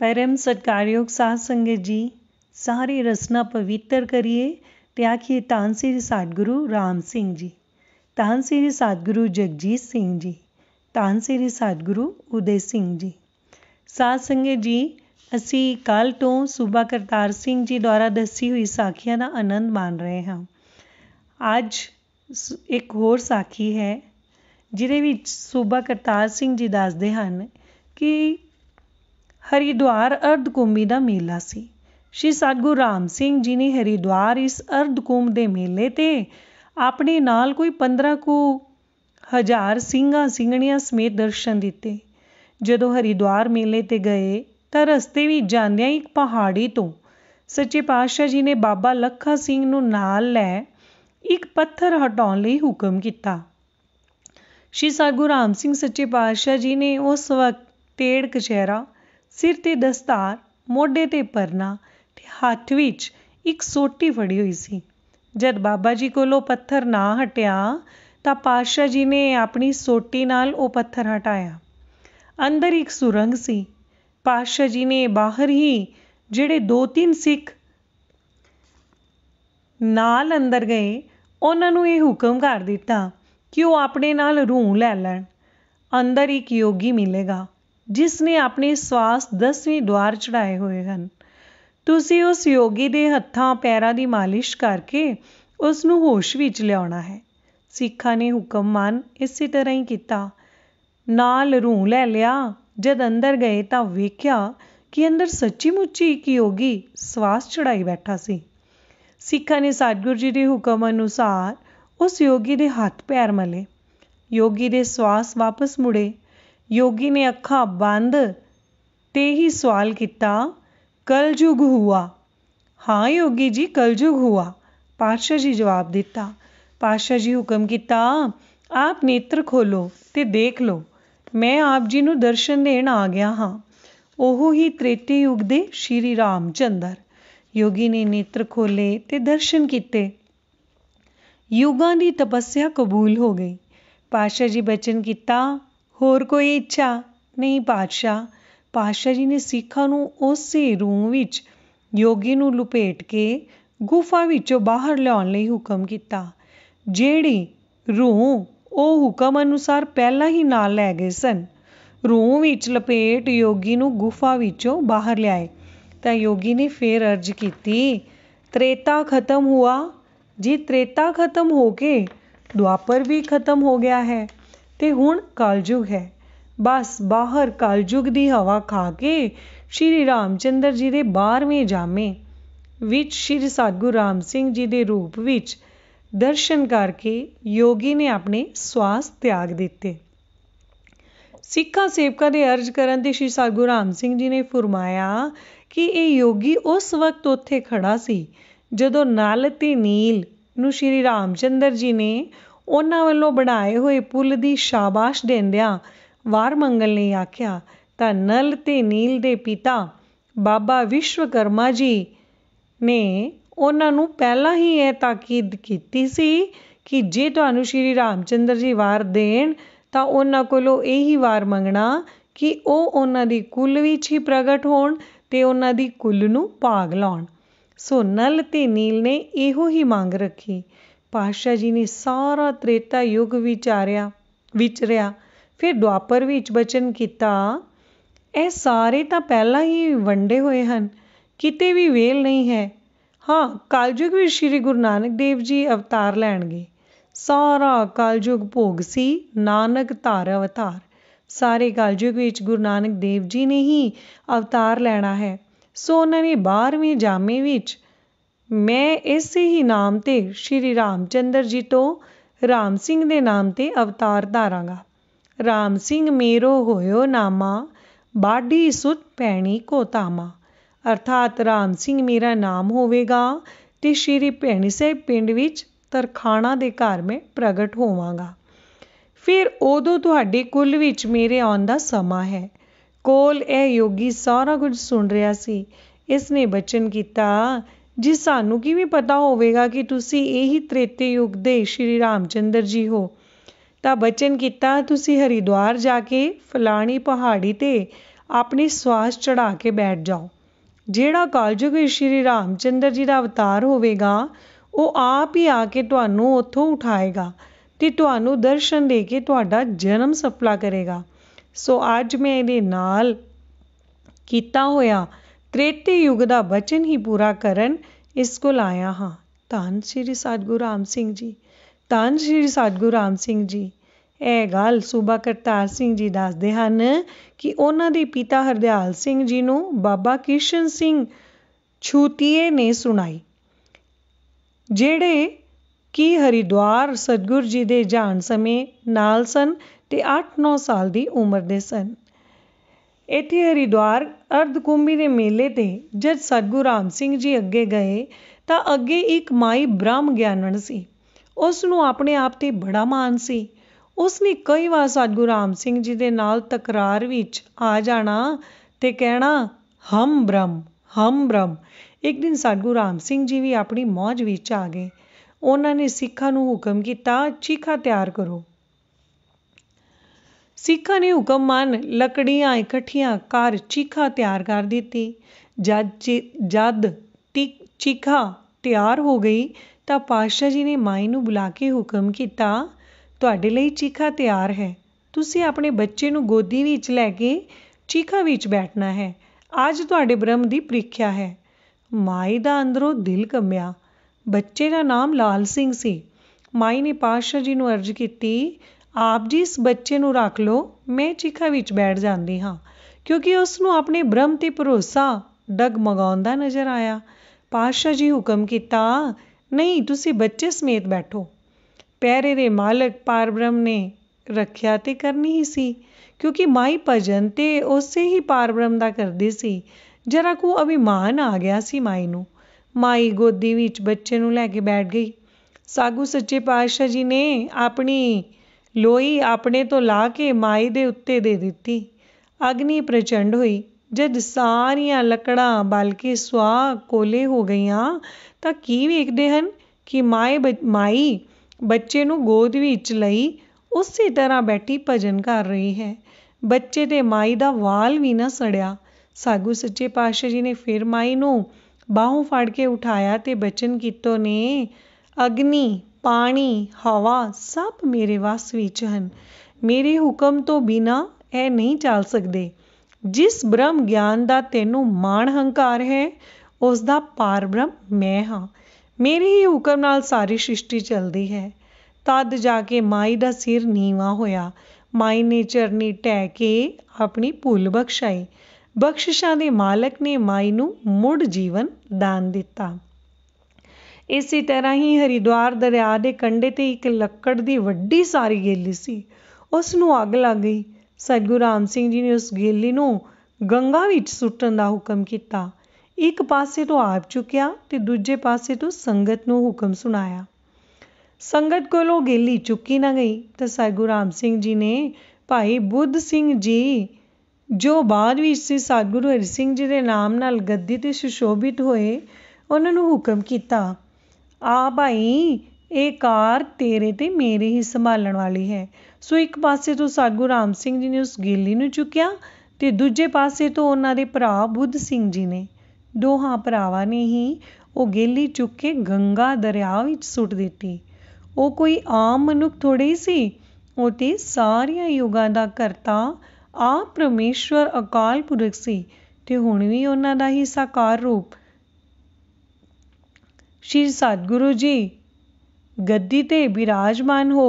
ਪਰਮ ਸਤਕਾਰਯੋਗ ਸਾਧ ਸੰਗਤ ਜੀ ਸਾਰੀ ਰਸਨਾ ਪਵਿੱਤਰ ਕਰੀਏ ਤੇ ਆਖੀ ਤਾਂ ਸ੍ਰੀ ਸਤਿਗੁਰੂ ਰਾਮ ਸਿੰਘ ਜੀ ਤਾਂ ਸ੍ਰੀ ਸਤਿਗੁਰੂ ਜਗਜੀਤ ਸਿੰਘ ਜੀ ਤਾਂ ਸ੍ਰੀ ਸਤਿਗੁਰੂ ਉਦੇ ਸਿੰਘ ਜੀ ਸਾਧ ਸੰਗਤ ਜੀ ਅਸੀਂ ਕੱਲ ਤੋਂ ਸੂਬਾ ਕਰਤਾਰ ਸਿੰਘ ਜੀ ਦੁਆਰਾ ਦੱਸੀ ਹੋਈ ਸਾਖੀਆਂ ਦਾ ਆਨੰਦ ਮਾਣ ਰਹੇ ਹਾਂ ਅੱਜ ਇੱਕ ਹੋਰ ਸਾਖੀ ਹੈ ਜਿਹਦੇ ਵਿੱਚ ਸੂਬਾ ਕਰਤਾਰ ਸਿੰਘ ਜੀ ਦੱਸਦੇ ਹਨ ਕਿ ਹਰੀਦਵਾਰ ਅਰਧਕੂਮੀ ਦਾ ਮੇਲਾ ਸੀ ਸ਼੍ਰੀ ਸਤਗੁਰ ਰਾਮ ਸਿੰਘ ਜੀ ਨੇ ਹਰੀਦਵਾਰ ਇਸ ਅਰਧਕੂਮ ਦੇ ਮੇਲੇ ਤੇ ਆਪਣੇ ਨਾਲ ਕੋਈ 15 ਕੁ ਹਜ਼ਾਰ ਸਿੰਘਾਂ ਸਿੰਘਣੀਆਂ ਸਮੇਤ ਦਰਸ਼ਨ ਦਿੱਤੇ ਜਦੋਂ ਹਰੀਦਵਾਰ ਮੇਲੇ ਤੇ ਗਏ ਤਾਂ ਰਸਤੇ ਵਿੱਚ ਜਾਂਦਿਆਂ ਇੱਕ ਪਹਾੜੀ ਤੋਂ ਸੱਚੇ ਪਾਤਸ਼ਾਹ ਜੀ ਨੇ ਬਾਬਾ ਲੱਖਾ ਸਿੰਘ ਨੂੰ ਨਾਲ ਲੈ ਇੱਕ ਪੱਥਰ ਹਟਾਉਣ ਲਈ ਹੁਕਮ ਕੀਤਾ ਸ਼੍ਰੀ ਸਤਗੁਰ ਰਾਮ ਸਿੰਘ ਸੱਚੇ ਪਾਤਸ਼ਾਹ ਜੀ ਨੇ ਉਸ ਵਕਤ ਤੇੜ ਕਚਹਿਰਾ ਸਿਰ 'ਤੇ ਦਸਤਾਰ ਮੋਢੇ 'ਤੇ ਪਰਨਾ ਤੇ ਹੱਥ ਵਿੱਚ ਇੱਕ ਸੋਟੀ ਫੜੀ ਹੋਈ ਸੀ ਜਦ ਬਾਬਾ ਜੀ ਕੋਲੋਂ ਪੱਥਰ ਨਾ ਹਟਿਆ ਤਾਂ ਪਾਸ਼ਾ ਜੀ ਨੇ ਆਪਣੀ ਸੋਟੀ ਨਾਲ ਉਹ ਪੱਥਰ ਹਟਾਇਆ ਅੰਦਰ ਇੱਕ ਸੁਰੰਗ ਸੀ ਪਾਸ਼ਾ ਜੀ ਨੇ ਬਾਹਰ ਹੀ ਜਿਹੜੇ ਦੋ ਤਿੰਨ ਸਿੱਖ ਨਾਲ ਅੰਦਰ ਗਏ ਉਹਨਾਂ ਨੂੰ ਇਹ ਹੁਕਮ ਕਰ ਦਿੱਤਾ ਕਿ ਉਹ ਆਪਣੇ ਨਾਲ ਰੂਹ ਲੈ ਲੈਣ ਅੰਦਰ ਇੱਕ ਯੋਗੀ ਮਿਲੇਗਾ ਜਿਸ ਨੇ ਆਪਣੇ ਸਵਾਸ ਦਸਵੇਂ ਦਵਾਰ ਚੜਾਏ ਹੋਏ ਹਨ ਤੁਸੀਂ ਉਸ ਯੋਗੀ ਦੇ ਹੱਥਾਂ ਪੈਰਾਂ ਦੀ ਮਾਲਿਸ਼ ਕਰਕੇ ਉਸ ਨੂੰ ਹੋਸ਼ ਵਿੱਚ ਲਿਆਉਣਾ ਹੈ ਸਿੱਖਾਂ ਨੇ ਹੁਕਮ ਮੰਨ ਇਸੇ ਤਰ੍ਹਾਂ ਹੀ ਕੀਤਾ ਨਾਲ ਰੂਹ ਲੈ ਲਿਆ ਜਦ ਅੰਦਰ ਗਏ ਤਾਂ ਵੇਖਿਆ ਕਿ ਅੰਦਰ ਸੱਚੀ ਮੁੱਚੀ ਇੱਕ ਯੋਗੀ ਸਵਾਸ ਚੜਾਈ ਬੈਠਾ ਸੀ ਸਿੱਖਾਂ ਨੇ ਸਤਿਗੁਰੂ ਜੀ ਦੇ ਹੁਕਮ ਅਨੁਸਾਰ ਉਸ ਯੋਗੀ ਦੇ ਹੱਥ ਪੈਰ ਮਲੇ ਯੋਗੀ ਦੇ ਸਵਾਸ ਵਾਪਸ ਮੁੜੇ ਯੋਗੀ ਨੇ ਅੱਖਾਂ ਬੰਦ ਤੇ ਹੀ ਸਵਾਲ ਕੀਤਾ ਕਲਯੁਗ ਹੁਆ ਹਾਂ ਯੋਗੀ ਜੀ ਕਲਯੁਗ ਹੁਆ ਪਾਸ਼ਾ ਜੀ ਜਵਾਬ ਦਿੱਤਾ ਪਾਸ਼ਾ ਜੀ ਹੁਕਮ ਕੀਤਾ ਆਪ ਨੇਤਰ ਖੋਲੋ ਤੇ ਦੇਖ ਲਓ ਮੈਂ ਆਪ ਜੀ ਨੂੰ ਦਰਸ਼ਨ ਦੇਣ ਆ ਗਿਆ ਹਾਂ ਉਹ ਹੀ ਤ੍ਰੇਤੀ ਯੁਗ ਦੇ ਸ਼੍ਰੀ ਰਾਮਚੰਦਰ ਯੋਗੀ ਨੇ ਨੇਤਰ ਖੋਲੇ ਤੇ ਦਰਸ਼ਨ ਕੀਤੇ ਯੁਗਾਂ ਦੀ ਤਪੱਸਿਆ ਕਬੂਲ ਹੋ ਗਈ ਪਾਸ਼ਾ ਜੀ ਬਚਨ ਕੀਤਾ ਹੋਰ ਕੋਈ ਇੱਛਾ ਨਹੀਂ ਪਾਤਸ਼ਾਹ ਪਾਤਸ਼ਾਹ ਜੀ ਨੇ ਸਿੱਖਾਂ ਨੂੰ ਉਸੇ ਰੂਹ ਵਿੱਚ ਯੋਗੀ ਨੂੰ ਲੁਪੇਟ ਕੇ ਗੁਫਾ ਵਿੱਚੋਂ ਬਾਹਰ ਲਿਆਉਣ ਲਈ ਹੁਕਮ ਕੀਤਾ ਜਿਹੜੀ ਰੂਹ ਉਹ ਹੁਕਮ ਅਨੁਸਾਰ ਪਹਿਲਾਂ ਹੀ ਨਾਲ ਲੈ ਗਏ ਸਨ ਰੂਹ ਵਿੱਚ ਲਪੇਟ ਯੋਗੀ ਨੂੰ ਗੁਫਾ ਵਿੱਚੋਂ ਬਾਹਰ ਲਿਆਏ ਤਾਂ ਯੋਗੀ ਨੇ ਫੇਰ ਅਰਜ ਕੀਤੀ ਤ੍ਰੇਤਾ ਖਤਮ ਹੁਆ ਜੀ ਤ੍ਰੇਤਾ ਖਤਮ ਹੋ ਕੇ ਦੁਆਪਰ ਵੀ ਖਤਮ ਹੋ ਗਿਆ ਹੈ ਤੇ ਹੁਣ ਕਾਲਯੁਗ ਹੈ ਬਸ ਬਾਹਰ ਕਾਲਯੁਗ ਦੀ ਹਵਾ ਖਾ ਕੇ ਸ਼੍ਰੀ ਰਾਮਚੰਦਰ ਜੀ ਦੇ 12ਵੇਂ ਜਾਮੇ ਵਿੱਚ ਸ਼੍ਰੀ ਸਤਗੁਰੂ ਰਾਮ ਸਿੰਘ ਜੀ ਦੇ ਰੂਪ ਵਿੱਚ ਦਰਸ਼ਨ ਕਰਕੇ ਯੋਗੀ ਨੇ ਆਪਣੇ ਸਵਾਸ ਤਿਆਗ ਦਿੱਤੇ ਸਿੱਖਾਂ ਸੇਵਕਾਂ ਦੇ ਅਰਜ ਕਰਨ ਤੇ ਸ਼੍ਰੀ ਸਤਗੁਰੂ ਰਾਮ ਸਿੰਘ ਜੀ ਨੇ ਫਰਮਾਇਆ ਕਿ ਇਹ ਯੋਗੀ ਉਸ ਵਕਤ ਉੱਥੇ ਖੜਾ ਸੀ ਜਦੋਂ ਨਾਲਤੀ ਤੇ ਨੀਲ ਨੂੰ ਸ਼੍ਰੀ ਰਾਮਚੰਦਰ ਜੀ ਨੇ ਉਨ੍ਹਾਂ ਵੱਲੋਂ ਬਣਾਏ ਹੋਏ ਪੁੱਲ ਦੀ ਸ਼ਾਬਾਸ਼ ਦੇਂਦਿਆਂ ਵਾਰ ਮੰਗਲ ਨੇ ਆਖਿਆ ਤਾਂ ਨਲ ਤੇ ਨੀਲ ਦੇ ਪਿਤਾ ਬਾਬਾ ਵਿਸ਼ਵਕਰਮਾ ਜੀ ਨੇ ਉਹਨਾਂ ਨੂੰ ਪਹਿਲਾਂ ਹੀ ਇਹ ਤਾਕੀਦ ਕੀਤੀ ਸੀ ਕਿ ਜੇ ਤੁਹਾਨੂੰ ਸ਼੍ਰੀ ਰਾਮਚੰਦਰ ਜੀ ਵਾਰ ਦੇਣ ਤਾਂ ਉਹਨਾਂ ਕੋਲੋਂ ਇਹੀ ਵਾਰ ਮੰਗਣਾ ਕਿ ਉਹ ਉਹਨਾਂ ਦੀ ਕੁਲ ਵਿੱਚ ਹੀ ਪ੍ਰਗਟ ਹੋਣ ਤੇ ਉਹਨਾਂ ਦੀ ਕੁੱਲ ਨੂੰ ਭਾਗ ਲਾਉਣ ਸੋ ਨਲ ਤੇ ਨੀਲ ਨੇ ਇਹੋ ਹੀ ਮੰਗ ਰੱਖੀ ਪਾਸ਼ਾ ਜੀ ਨੇ ਸਾਰਾ ਤ੍ਰੇਤਾ ਯੁੱਗ ਵਿਚਾਰਿਆ ਵਿਚਰਿਆ ਫਿਰ ਦੁਆਪਰ ਵਿੱਚ ਬਚਨ ਕੀਤਾ ਇਹ ਸਾਰੇ ਤਾਂ ਪਹਿਲਾਂ ਹੀ ਵੰਡੇ ਹੋਏ ਹਨ ਕਿਤੇ ਵੀ ਵੇਲ ਨਹੀਂ ਹੈ ਹਾਂ ਕਾਲਯੁਗ ਵਿੱਚ ਸ੍ਰੀ ਗੁਰੂ ਨਾਨਕ ਦੇਵ ਜੀ ਅਵਤਾਰ ਲੈਣਗੇ ਸਾਰਾ ਕਾਲਯੁਗ ਭੋਗ ਸੀ ਨਾਨਕ ਧਾਰ ਅਵਤਾਰ ਸਾਰੇ ਕਾਲਯੁਗ ਵਿੱਚ ਗੁਰੂ ਨਾਨਕ ਦੇਵ ਜੀ ਨੇ ਹੀ ਅਵਤਾਰ ਲੈਣਾ ਹੈ ਸੋ ਉਹਨਾਂ ਨੇ 12ਵੇਂ ਜਾਮੇ ਵਿੱਚ ਮੈਂ ਇਸੇ ਹੀ ਨਾਮ ਤੇ ਸ਼੍ਰੀ ਰਾਮਚੰਦਰ ਜੀ ਤੋਂ ਰਾਮ ਸਿੰਘ ਦੇ ਨਾਮ ਤੇ ਅਵਤਾਰ ਧਾਰਾਂਗਾ ਰਾਮ ਸਿੰਘ ਮੇਰੋ ਹੋਇਓ ਨਾਮਾ ਬਾਢੀ ਸੁਤ ਪੈਣੀ ਕੋ ਤਾਮਾ ਅਰਥਾਤ ਰਾਮ ਸਿੰਘ ਮੇਰਾ ਨਾਮ ਹੋਵੇਗਾ ਤੇ ਸ਼੍ਰੀ ਪੈਣੀ ਸੇ ਪਿੰਡ ਵਿੱਚ ਤਰਖਾਣਾ ਦੇ ਘਰ ਮੇ ਪ੍ਰਗਟ ਹੋਵਾਂਗਾ ਫਿਰ ਉਦੋਂ ਤੁਹਾਡੇ ਕੁੱਲ ਵਿੱਚ ਮੇਰੇ ਆਉਣ ਦਾ ਸਮਾਂ ਹੈ ਕੋਲ ਇਹ ਯੋਗੀ ਸਾਰਾ ਕੁਝ ਸੁਣ ਰਿਹਾ ਸੀ ਇਸਨੇ ਬਚਨ ਕੀਤਾ ਜੀ ਸਾਨੂੰ ਕਿਵੇਂ ਪਤਾ ਹੋਵੇਗਾ ਕਿ ਤੁਸੀਂ ਇਹੀ ਤ੍ਰੇਤੇ ਯੁਗ ਦੇ ਸ਼੍ਰੀ ਰਾਮਚੰਦਰ ਜੀ ਹੋ ਤਾਂ ਬਚਨ ਕੀਤਾ ਤੁਸੀਂ ਹਰੀਦਵਾਰ ਜਾ ਕੇ ਫਲਾਣੀ ਪਹਾੜੀ ਤੇ ਆਪਣੀ ਸਵਾਸ ਚੜਾ ਕੇ ਬੈਠ ਜਾਓ ਜਿਹੜਾ ਕਲਯੁਗ ਸ਼੍ਰੀ ਰਾਮਚੰਦਰ ਜੀ ਦਾ ਅਵਤਾਰ ਹੋਵੇਗਾ ਉਹ ਆਪ ਹੀ ਆ ਕੇ ਤੁਹਾਨੂੰ ਉੱਥੋਂ ਉਠਾਏਗਾ ਤੇ ਤੁਹਾਨੂੰ ਦਰਸ਼ਨ ਦੇ ਕੇ ਤੁਹਾਡਾ ਜਨਮ ਸਫਲਾ ਕਰੇਗਾ ਸੋ ਅੱਜ ਮੈਂ ਇਹਦੇ ਨਾਲ ਕੀਤਾ ਹੋਇਆ ਤ੍ਰੇਤੇ ਯੁਗ ਦਾ ਬਚਨ ਹੀ ਪੂਰਾ ਕਰਨ ਇਸ ਕੋਲ ਆਇਆ ਹਾਂ ਧੰਨ ਸ੍ਰੀ ਸਤਗੁਰੂ ਰਾਮ ਸਿੰਘ ਜੀ ਧੰਨ ਸ੍ਰੀ ਸਤਗੁਰੂ ਰਾਮ ਸਿੰਘ ਜੀ ਇਹ ਗੱਲ ਸੂਬਾ ਕਰਤਾਰ ਸਿੰਘ ਜੀ ਦੱਸਦੇ ਹਨ ਕਿ ਉਹਨਾਂ ਦੇ ਪਿਤਾ ਹਰਦਿਆਲ ਸਿੰਘ ਜੀ ਨੂੰ ਬਾਬਾ ਕਿਸ਼ਨ ਸਿੰਘ ਛੂਤੀਏ ਨੇ ਸੁਣਾਈ ਜਿਹੜੇ ਕਿ ਹਰੀਦਵਾਰ ਸਤਗੁਰ ਜੀ ਦੇ ਜਾਣ ਸਮੇਂ ਨਾਲ ਸਨ ਤੇ 8-9 ਸਾਲ ਦੀ ਉਮਰ ਦੇ ਸਨ ਇੱਥੇ ਹਰਿਦੁਆਰ ਅਰਧਕੁੰਮੀ ਦੇ ਮੇਲੇ ਤੇ ਜਦ ਸਤਗੁਰੂ ਰਾਮ ਸਿੰਘ ਜੀ ਅੱਗੇ ਗਏ ਤਾਂ ਅੱਗੇ ਇੱਕ ਮਾਈ ਬ੍ਰਹਮ ਗਿਆਨਣ ਸੀ ਉਸ ਨੂੰ ਆਪਣੇ ਆਪ ਤੇ ਬੜਾ ਮਾਣ ਸੀ ਉਸ ਨੇ ਕਈ ਵਾਰ ਸਤਗੁਰੂ ਰਾਮ ਸਿੰਘ ਜੀ ਦੇ ਨਾਲ ਤਕਰਾਰ ਵਿੱਚ ਆ ਜਾਣਾ ਤੇ ਕਹਿਣਾ ਹਮ ਬ੍ਰਹਮ ਹਮ ਬ੍ਰਹਮ ਇੱਕ ਦਿਨ ਸਤਗੁਰੂ ਰਾਮ ਸਿੰਘ ਜੀ ਵੀ ਆਪਣੀ ਮੌਜ ਵਿੱਚ ਆ ਗਏ ਉਹਨਾਂ ਨੇ ਸਿੱਖਾਂ ਨੂੰ ਹੁਕਮ ਕੀਤਾ ਚੀਖਾ ਤਿਆਰ ਕਰੋ ਸਿੱਖਾਂ ਨੇ ਹੁਕਮ ਮੰਨ ਲੱਕੜੀਆਂ ਇਕੱਠੀਆਂ ਕਰ ਚੀਖਾ ਤਿਆਰ ਕਰ ਦਿੱਤੀ ਜਦ ਜਦ ਚੀਖਾ ਤਿਆਰ ਹੋ ਗਈ ਤਾਂ ਪਾਸ਼ਾ ਜੀ ਨੇ ਮਾਈ ਨੂੰ ਬੁਲਾ ਕੇ ਹੁਕਮ ਕੀਤਾ ਤੁਹਾਡੇ ਲਈ ਚੀਖਾ ਤਿਆਰ ਹੈ ਤੁਸੀਂ ਆਪਣੇ ਬੱਚੇ ਨੂੰ ਗੋਦੀ ਵਿੱਚ ਲੈ ਕੇ ਚੀਖਾ ਵਿੱਚ ਬੈਠਣਾ ਹੈ ਅੱਜ ਤੁਹਾਡੇ ਬ੍ਰਹਮ ਦੀ ਪ੍ਰੀਖਿਆ ਹੈ ਮਾਈ ਦਾ ਅੰਦਰੋਂ ਦਿਲ ਕੰਬਿਆ ਬੱਚੇ ਦਾ ਨਾਮ ਲਾਲ ਸਿੰਘ ਸੀ ਮਾਈ ਨੇ ਪਾਸ਼ਾ ਜੀ ਨੂੰ ਅਰਜ਼ ਕੀਤੀ ਆਪ ਜੀ ਇਸ ਬੱਚੇ ਨੂੰ ਰੱਖ ਲਓ ਮੈਂ ਚਿਖਾ ਵਿੱਚ ਬੈਠ ਜਾਂਦੀ ਹਾਂ ਕਿਉਂਕਿ ਉਸ ਨੂੰ ਆਪਣੇ ਬ੍ਰਹਮ ਤੇ ਭਰੋਸਾ ਡਗਮਗਾਉਂਦਾ ਨਜ਼ਰ ਆਇਆ ਪਾਸ਼ਾ ਜੀ ਹੁਕਮ ਕੀਤਾ ਨਹੀਂ ਤੁਸੀਂ ਬੱਚੇ ਸਮੇਤ ਬੈਠੋ ਪੈਰੇ ਦੇ ਮਾਲਕ ਪਾਰਬ੍ਰਹਮ ਨੇ ਰੱਖਿਆ ਤੇ ਕਰਨੀ ਹੀ ਸੀ ਕਿਉਂਕਿ ਮਾਈ ਭਜਨ ਤੇ ਉਸੇ ਹੀ ਪਾਰਬ੍ਰਹਮ ਦਾ ਕਰਦੀ ਸੀ ਜਰਾ ਕੋ ਅਭਿਮਾਨ ਆ ਗਿਆ ਸੀ ਮਾਈ ਨੂੰ ਮਾਈ ਗੋਦੀ ਵਿੱਚ ਬੱਚੇ ਨੂੰ ਲੈ ਕੇ ਬੈਠ ਗਈ ਸਾਗੂ ਸੱਚੇ ਪਾਸ਼ਾ ਜੀ ਨੇ ਆਪਣੀ ਲੋਈ ਆਪਣੇ ਤੋਂ ਲਾਹ ਕੇ ਮਾਈ ਦੇ ਉੱਤੇ ਦੇ ਦਿੱਤੀ ਅਗਨੀ ਪ੍ਰਚੰਡ ਹੋਈ ਜਦ ਸਾਰੀਆਂ ਲੱਕੜਾਂ ਬਲ ਕੇ ਕੋਲੇ ਹੋ ਗਈਆਂ ਤਾਂ ਕੀ ਵੇਖਦੇ ਹਨ ਕਿ ਮਾਏ ਮਾਈ ਬੱਚੇ ਨੂੰ ਗੋਦ ਵਿੱਚ ਲਈ ਉਸੇ ਤਰ੍ਹਾਂ ਬੈਠੀ ਭਜਨ ਕਰ ਰਹੀ ਹੈ ਬੱਚੇ ਤੇ ਮਾਈ ਦਾ ਵਾਲ ਵੀ ਨਾ ਸੜਿਆ ਸਾਗੂ ਸੱਚੇ ਪਾਤਸ਼ਾਹ ਜੀ ਨੇ ਫਿਰ ਮਾਈ ਨੂੰ ਬਾਹੋਂ ਫੜ ਕੇ ਉਠਾਇਆ ਤੇ ਬਚਨ ਕੀਤੋ ਨੇ ਅਗਨੀ ਪਾਣੀ ਹਵਾ ਸਭ ਮੇਰੇ ਵਸ ਵਿੱਚ ਹਨ ਮੇਰੇ ਹੁਕਮ ਤੋਂ ਬਿਨਾ ਇਹ ਨਹੀਂ ਚੱਲ ਸਕਦੇ ਜਿਸ ਬ੍ਰਹਮ ਗਿਆਨ ਦਾ ਤੈਨੂੰ ਮਾਣ ਹੰਕਾਰ ਹੈ ਉਸ ਦਾ ਪਾਰ ਬ੍ਰਹਮ ਮੈਂ ਹਾਂ ਮੇਰੇ ਹੀ ਹੁਕਮ ਨਾਲ ਸਾਰੀ ਸ੍ਰਿਸ਼ਟੀ ਚੱਲਦੀ ਹੈ ਤਦ ਜਾ ਕੇ ਮਾਈ ਦਾ ਸਿਰ ਨੀਵਾ ਹੋਇਆ ਮਾਈ ਨੇ ਚਰਨੀ ਟਹਿ ਕੇ ਆਪਣੀ ਭੁੱਲ ਬਖਸ਼ਾਈ ਬਖਸ਼ਿਸ਼ਾਂ ਦੇ ਮਾਲਕ ਨੇ ਮਾਈ ਨੂੰ ਮੁੜ ਜੀਵਨ ਦਾਨ ਦਿੱਤਾ ਇਸੇ ਤਰ੍ਹਾਂ ਹੀ ਹਰਿਦੁਆਰ ਦਰਿਆ ਦੇ ਕੰਢੇ ਤੇ ਇੱਕ ਲੱਕੜ ਦੀ ਵੱਡੀ ਸਾਰੀ ਗੇਲੀ ਸੀ ਉਸ ਨੂੰ ਅੱਗ ਲੱਗ ਗਈ ਸਤਿਗੁਰੂ ਰਾਮ ਸਿੰਘ ਜੀ ਨੇ ਉਸ ਗੇਲੀ ਨੂੰ ਗੰਗਾ ਵਿੱਚ ਸੁੱਟਣ ਦਾ ਹੁਕਮ ਕੀਤਾ ਇੱਕ ਪਾਸੇ ਤੋਂ ਆਪ ਚੁੱਕਿਆ ਤੇ ਦੂਜੇ ਪਾਸੇ ਤੋਂ ਸੰਗਤ ਨੂੰ ਹੁਕਮ ਸੁਣਾਇਆ ਸੰਗਤ ਕੋਲੋਂ ਗੇਲੀ ਚੁੱਕੀ ਨਾ ਗਈ ਤਾਂ ਸਤਿਗੁਰੂ ਰਾਮ ਸਿੰਘ ਜੀ ਨੇ ਭਾਈ ਬੁੱਧ ਸਿੰਘ ਜੀ ਜੋ ਬਾਅਦ ਵਿੱਚ ਸੀ ਸਤਿਗੁਰੂ ਹਰੀ ਸਿੰਘ ਜੀ ਦੇ ਨਾਮ ਨਾਲ ਗੱਦੀ ਤੇ ਸੁਸ਼ੋਭਿਤ ਹੋਏ ਉਹਨਾਂ ਨੂੰ ਹੁਕਮ ਕੀਤਾ ਆ ਭਾਈ ਇਹ ਕਾਰ ਤੇਰੇ ਤੇ ਮੇਰੇ ਹੀ ਸੰਭਾਲਣ ਵਾਲੀ ਹੈ ਸੋ ਇੱਕ ਪਾਸੇ ਤੋਂ ਸਾਗੂ ਰਾਮ ਸਿੰਘ ਜੀ ਨੇ ਉਸ ਗੇਲੀ ਨੂੰ ਚੁੱਕਿਆ ਤੇ ਦੂਜੇ ਪਾਸੇ ਤੋਂ ਉਹਨਾਂ ਦੇ ਭਰਾ ਬੁੱਧ ਸਿੰਘ ਜੀ ਨੇ ਦੋਹਾਂ ਭਰਾਵਾਂ ਨੇ ਹੀ ਉਹ ਗੇਲੀ ਚੁੱਕ ਕੇ ਗੰਗਾ ਦਰਿਆ ਵਿੱਚ ਸੁੱਟ ਦਿੱਤੀ ਉਹ ਕੋਈ ਆਮ ਮਨੁੱਖ ਥੋੜੀ ਸੀ ਉਹ ਤੇ ਸਾਰੀਆਂ ਯੁਗਾਂ ਦਾ ਕਰਤਾ ਆ ਪਰਮੇਸ਼ਵਰ ਅਕਾਲ ਪੁਰਖ ਸੀ ਤੇ ਹੁਣ ਵੀ ਉਹਨਾਂ ਦਾ ਹੀ ਸਾਕਾਰ ਰੂਪ ਸ਼੍ਰੀ ਸਤਿਗੁਰੂ ਜੀ ਗੱਦੀ ਤੇ ਬਿਰਾਜਮਾਨ ਹੋ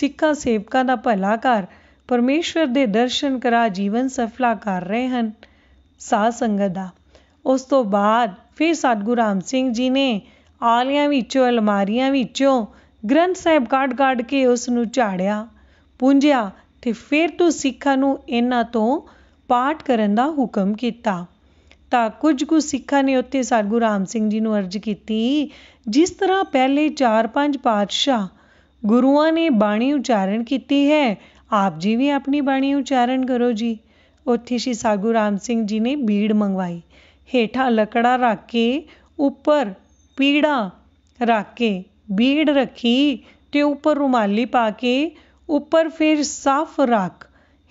ਸਿੱਖਾਂ ਸੇਵਕਾਂ ਦਾ ਭਲਾ ਕਰ ਪਰਮੇਸ਼ਵਰ ਦੇ ਦਰਸ਼ਨ ਕਰਾ ਜੀਵਨ ਸਫਲਾ ਕਰ ਰਹੇ ਹਨ ਸਾਧ ਸੰਗਤ ਦਾ ਉਸ ਤੋਂ ਬਾਅਦ ਫਿਰ ਸਤਿਗੁਰੂ ਰਾਮ ਸਿੰਘ ਜੀ ਨੇ ਆਲਿਆਂ ਵਿੱਚੋਂ ਅਲਮਾਰੀਆਂ ਵਿੱਚੋਂ ਗ੍ਰੰਥ ਸਾਹਿਬ ਕੱਢ-ਕੱਢ ਕੇ ਉਸ ਨੂੰ ਝਾੜਿਆ ਪੁੰਝਿਆ ਤੇ ਫਿਰ ਤੋਂ ਸਿੱਖਾਂ ਨੂੰ ਇਹਨਾਂ ਤੋਂ ਪਾਠ ਕਰਨ ਦਾ ਹੁਕਮ ਕੀਤਾ ਤਾਂ ਕੁਝ ਕੁ ਸਿੱਖਾਂ ਨੇ ਉੱਥੇ ਸਾਧੂ ਰਾਮ ਸਿੰਘ ਜੀ ਨੂੰ ਅਰਜ ਕੀਤੀ ਜਿਸ ਤਰ੍ਹਾਂ ਪਹਿਲੇ 4-5 ਪਾਤਸ਼ਾਹ ਗੁਰੂਆਂ ਨੇ ਬਾਣੀ ਉਚਾਰਨ ਕੀਤੀ ਹੈ ਆਪ ਜੀ ਵੀ ਆਪਣੀ ਬਾਣੀ ਉਚਾਰਨ ਕਰੋ ਜੀ ਉੱਥੇ ਸ਼੍ਰੀ ਸਾਧੂ ਰਾਮ ਸਿੰਘ ਜੀ ਨੇ ਬੀੜ ਮੰਗਵਾਈ ਹੇਠਾਂ ਲੱਕੜਾ ਰੱਖ ਕੇ ਉੱਪਰ ਪੀੜਾ ਰੱਖ ਕੇ ਬੀੜ ਰੱਖੀ ਤੇ ਉੱਪਰ ਰੁਮਾਲੀ ਪਾ ਕੇ ਉੱਪਰ ਫਿਰ ਸਾਫ਼ ਰੱਖ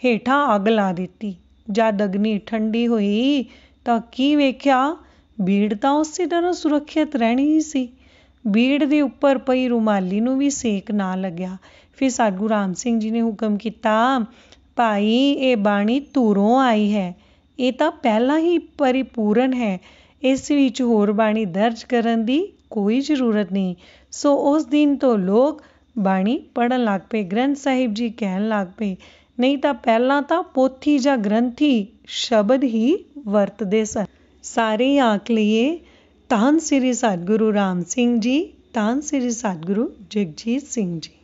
ਹੇਠਾਂ ਅਗਲਾ ਲਾ ਦਿੱਤੀ ਜਦ ਅਗਨੀ ਠੰਡੀ ਹੋਈ ਤਾਂ ਕੀ ਵੇਖਿਆ ਬੀੜ ਤਾਂ ਉਸੇ ਤਰ੍ਹਾਂ ਸੁਰੱਖਿਅਤ ਰਹਿਣੀ ਹੀ ਸੀ ਬੀੜ ਦੇ ਉੱਪਰ ਪਈ ਰੁਮਾਲੀ ਨੂੰ ਵੀ ਸੇਕ ਨਾ ਲੱਗਿਆ ਫਿਰ ਸਾਧੂ ਰਾਮ ਸਿੰਘ ਜੀ ਨੇ ਹੁਕਮ ਕੀਤਾ ਭਾਈ ਇਹ ਬਾਣੀ ਤੂਰੋਂ ਆਈ ਹੈ ਇਹ ਤਾਂ ਪਹਿਲਾਂ ਹੀ ਪਰਿਪੂਰਨ ਹੈ ਇਸ ਵਿੱਚ ਹੋਰ ਬਾਣੀ ਦਰਜ ਕਰਨ ਦੀ ਕੋਈ ਜ਼ਰੂਰਤ ਨਹੀਂ ਸੋ ਉਸ ਦਿਨ ਤੋਂ ਲੋਕ ਬਾਣੀ ਪੜਨ ਲੱਗ ਪਏ ਗ੍ਰੰਥ ਸਾਹਿਬ ਜੀ ਕਹਿਣ ਲੱਗ ਪਏ ਨਹੀਂ ਤਾਂ ਪਹਿਲਾਂ ਤਾਂ ਪੋਥੀ ਜਾਂ ਗ੍ਰੰਥੀ ਸ਼ਬਦ ਹੀ ਵਰਤਦੇ ਸਨ ਸਾਰੇ ਆਖ ਲਈਏ ਤਾਂ ਸ੍ਰੀ ਸਤਿਗੁਰੂ ਰਾਮ ਸਿੰਘ ਜੀ ਤਾਂ ਸ੍ਰੀ ਸਤਿਗੁਰੂ ਜਗਜੀਤ ਸਿੰਘ ਜੀ